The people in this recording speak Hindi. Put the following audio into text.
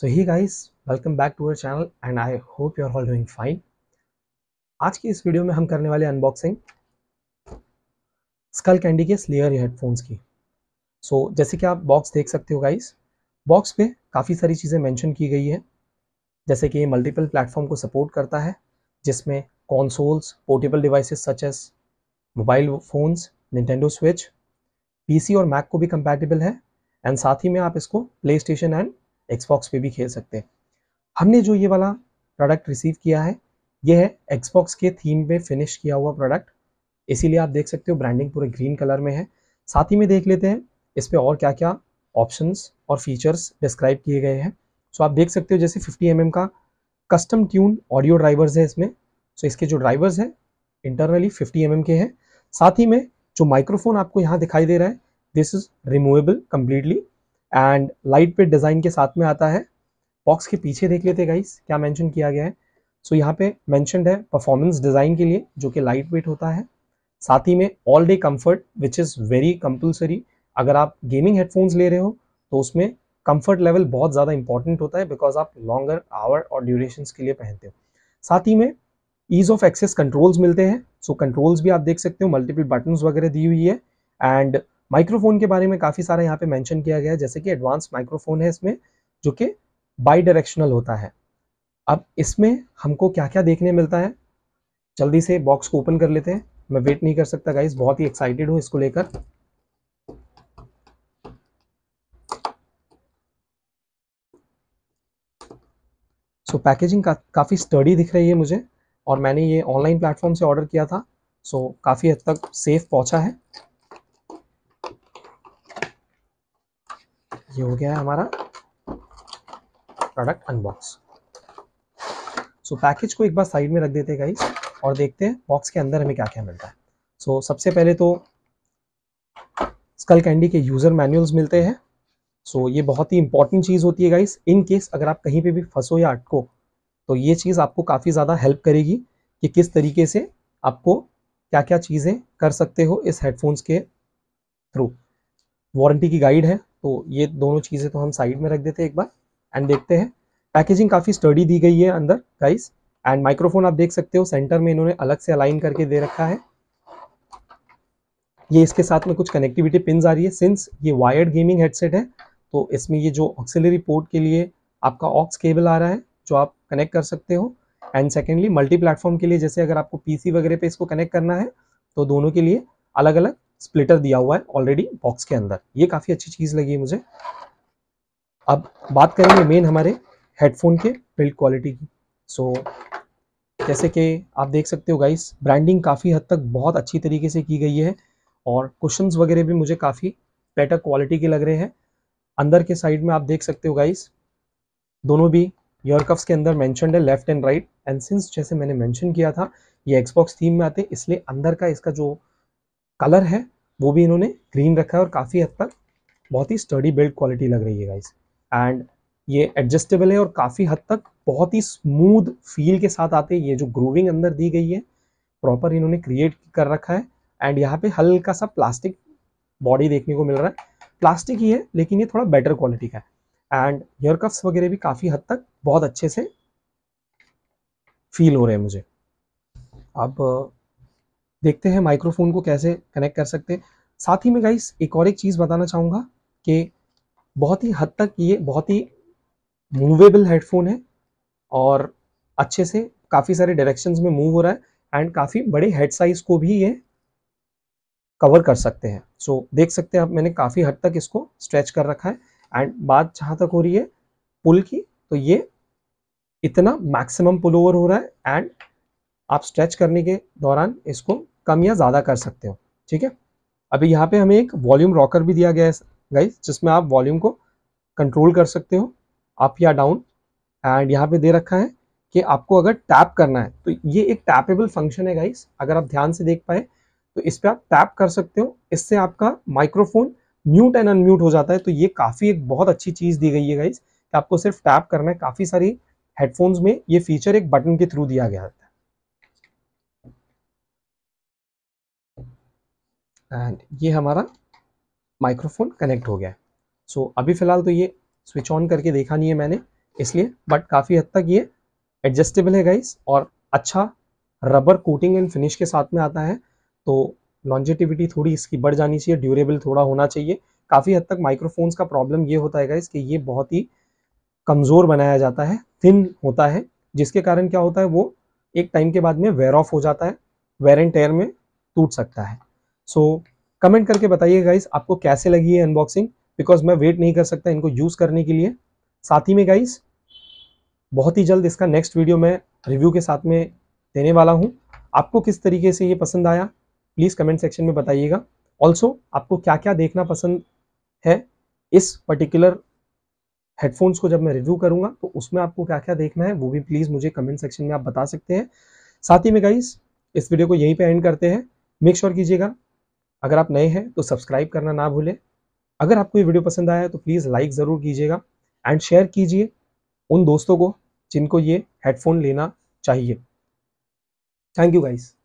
so hi guys welcome back to our channel and I hope you are all doing fine आज की इस वीडियो में हम करने वाले अनबॉक्सिंग स्कल कैंडी के स्लेयर हेडफोन्स की सो so, जैसे कि आप बॉक्स देख सकते हो गाइस बॉक्स पे काफ़ी सारी चीज़ें मेंशन की गई है जैसे कि ये मल्टीपल प्लेटफॉर्म को सपोर्ट करता है जिसमें consoles portable devices such as mobile phones Nintendo switch PC और मैक को भी कंपैटिबल है एंड साथ ही में आप इसको प्ले स्टेशन एंड एक्सबॉक्स पे भी खेल सकते हैं हमने जो ये वाला प्रोडक्ट रिसीव किया है ये है एक्सबॉक्स के थीम पे फिनिश किया हुआ प्रोडक्ट इसीलिए आप देख सकते हो ब्रांडिंग पूरे ग्रीन कलर में है साथ ही में देख लेते हैं इस पर और क्या क्या ऑप्शंस और फीचर्स डिस्क्राइब किए गए हैं सो आप देख सकते हो जैसे 50 एम mm का कस्टम ट्यून ऑडियो ड्राइवर्स है इसमें सो इसके जो ड्राइवर्स हैं इंटरनली 50 एम mm के हैं साथ ही में जो माइक्रोफोन आपको यहाँ दिखाई दे रहा है this is removable completely and lightweight design के साथ में आता है बॉक्स के पीछे देख लेते गाइस क्या मेंशन किया गया है सो so, यहाँ पे मैंशनड है परफॉर्मेंस डिज़ाइन के लिए जो कि लाइट वेट होता है साथ ही में all day comfort which is very compulsory अगर आप गेमिंग हेडफोन्स ले रहे हो तो उसमें कंफर्ट लेवल बहुत ज़्यादा इंपॉर्टेंट होता है बिकॉज आप लॉन्गर आवर और ड्यूरेशन के लिए पहनते हो साथ ही में ईज ऑफ एक्सेस कंट्रोल्स मिलते हैं सो so, कंट्रोल्स भी आप देख सकते हो मल्टीपल बटन्स वगैरह दी हुई है एंड माइक्रोफोन के बारे में काफ़ी सारा यहाँ पे मेंशन किया गया है जैसे कि एडवांस माइक्रोफोन है इसमें जो कि बाई डायरेक्शनल होता है अब इसमें हमको क्या क्या देखने मिलता है जल्दी से बॉक्स को ओपन कर लेते हैं मैं वेट नहीं कर सकता गाइज बहुत ही एक्साइटेड हूँ इसको लेकर सो so, पैकेजिंग का, काफ़ी स्टडी दिख रही है मुझे और मैंने ये ऑनलाइन प्लेटफॉर्म से ऑर्डर किया था सो so, काफ़ी हद तक सेफ पहुंचा है ये हो गया है हमारा प्रोडक्ट अनबॉक्स सो पैकेज को एक बार साइड में रख देते हैं गाइस और देखते हैं बॉक्स के अंदर हमें क्या क्या मिलता है सो so, सबसे पहले तो स्कल कैंडी के यूज़र मैनुअल्स मिलते हैं सो so, ये बहुत ही इंपॉर्टेंट चीज़ होती है गाइस इन केस अगर आप कहीं पे भी फंसो या अटको तो ये चीज़ आपको काफ़ी ज़्यादा हेल्प करेगी कि किस तरीके से आपको क्या क्या चीज़ें कर सकते हो इस हेडफोन्स के थ्रू वारंटी की गाइड है तो ये दोनों चीज़ें तो हम साइड में रख देते हैं एक बार एंड देखते हैं पैकेजिंग काफ़ी स्टडी दी गई है अंदर गाइस एंड माइक्रोफोन आप देख सकते हो सेंटर में इन्होंने अलग से अलाइन करके दे रखा है ये इसके साथ में कुछ कनेक्टिविटी पिन आ रही है सिंस ये वायर्ड गेमिंग हेडसेट है तो इसमें ये जो ऑक्सिलरी पोर्ट के लिए आपका ऑक्स केबल आ रहा है जो आप कनेक्ट कर सकते हो एंड सेकेंडली मल्टी प्लेटफॉर्म के लिए जैसे अगर आपको पीसी वगैरह पे इसको कनेक्ट करना है तो दोनों के लिए अलग अलग स्प्लिटर दिया हुआ है ऑलरेडी बॉक्स के अंदर ये काफ़ी अच्छी चीज़ लगी मुझे अब बात करेंगे मेन हमारे हेडफोन के बिल्ड क्वालिटी की सो so, जैसे कि आप देख सकते हो गाइस ब्रांडिंग काफ़ी हद तक बहुत अच्छी तरीके से की गई है और कुशंस वगैरह भी मुझे काफ़ी बेटर क्वालिटी के लग रहे हैं अंदर के साइड में आप देख सकते हो गाइस दोनों भी ईयर कफ्स के अंदर मैंशनड है left and right and since जैसे मैंने मैंशन किया था ये एक्सबॉक्स थीम में आते इसलिए अंदर का इसका जो कलर है वो भी इन्होंने ग्रीन रखा है और काफ़ी हद तक बहुत ही स्टडी बिल्ड क्वालिटी लग रही है गाइस एंड ये एडजस्टेबल है और काफ़ी हद तक बहुत ही स्मूथ फील के साथ आते हैं ये जो ग्रूविंग अंदर दी गई है प्रॉपर इन्होंने क्रिएट कर रखा है एंड यहाँ पे हल्का सा प्लास्टिक बॉडी देखने को मिल रहा है प्लास्टिक ही है लेकिन ये थोड़ा बेटर क्वालिटी का है एंड हेयर कप्स वगैरह भी काफ़ी हद तक बहुत अच्छे से फील हो रहे हैं मुझे अब देखते हैं माइक्रोफोन को कैसे कनेक्ट कर सकते हैं साथ ही में गाइस एक और एक चीज़ बताना चाहूँगा कि बहुत ही हद तक ये बहुत ही मूवेबल हेडफोन है और अच्छे से काफ़ी सारे डायरेक्शंस में मूव हो रहा है एंड काफ़ी बड़े हेड साइज को भी ये कवर कर सकते हैं सो so, देख सकते हैं आप मैंने काफ़ी हद तक इसको स्ट्रेच कर रखा है एंड बात जहाँ तक हो रही है पुल की तो ये इतना मैक्सिमम पुल ओवर हो रहा है एंड आप स्ट्रेच करने के दौरान इसको कम या ज़्यादा कर सकते हो ठीक है अभी यहाँ पे हमें एक वॉल्यूम रॉकर भी दिया गया है गाइस जिसमें आप वॉल्यूम को कंट्रोल कर सकते हो अप या डाउन एंड यहाँ पे दे रखा है कि आपको अगर टैप करना है तो ये एक टैपेबल फंक्शन है गाइस अगर आप ध्यान से देख पाए तो इस पर आप टैप कर सकते हो इससे आपका माइक्रोफोन म्यूट एंड अनम्यूट हो जाता है तो ये काफ़ी एक बहुत अच्छी चीज़ दी गई है गाइज कि आपको सिर्फ टैप करना है काफ़ी सारी हेडफोन्स में ये फीचर एक बटन के थ्रू दिया गया है एंड ये हमारा माइक्रोफोन कनेक्ट हो गया है सो अभी फ़िलहाल तो ये स्विच ऑन करके देखा नहीं है मैंने इसलिए बट काफ़ी हद तक ये एडजस्टेबल है गाइस और अच्छा रबर कोटिंग एंड फिनिश के साथ में आता है तो लॉन्जेटिविटी थोड़ी इसकी बढ़ जानी चाहिए ड्यूरेबल थोड़ा होना चाहिए काफ़ी हद तक माइक्रोफोन्स का प्रॉब्लम ये होता है गाइस कि ये बहुत ही कमज़ोर बनाया जाता है थिन होता है जिसके कारण क्या होता है वो एक टाइम के बाद में वेयर ऑफ हो जाता है वेयर एंड टेयर में टूट सकता है सो कमेंट करके बताइए गाइज आपको कैसे लगी है अनबॉक्सिंग बिकॉज मैं वेट नहीं कर सकता इनको यूज़ करने के लिए साथ ही में गाइज बहुत ही जल्द इसका नेक्स्ट वीडियो मैं रिव्यू के साथ में देने वाला हूँ आपको किस तरीके से ये पसंद आया प्लीज़ कमेंट सेक्शन में बताइएगा ऑल्सो आपको क्या क्या देखना पसंद है इस पर्टिकुलर हेडफोन्स को जब मैं रिव्यू करूंगा तो उसमें आपको क्या क्या देखना है वो भी प्लीज़ मुझे कमेंट सेक्शन में आप बता सकते हैं साथ ही में गाइस इस वीडियो को यहीं पे एंड करते हैं मेक श्योर कीजिएगा अगर आप नए हैं तो सब्सक्राइब करना ना भूलें अगर आपको ये वीडियो पसंद आया तो प्लीज़ लाइक ज़रूर कीजिएगा एंड शेयर कीजिए उन दोस्तों को जिनको ये हेडफोन लेना चाहिए थैंक यू गाइज़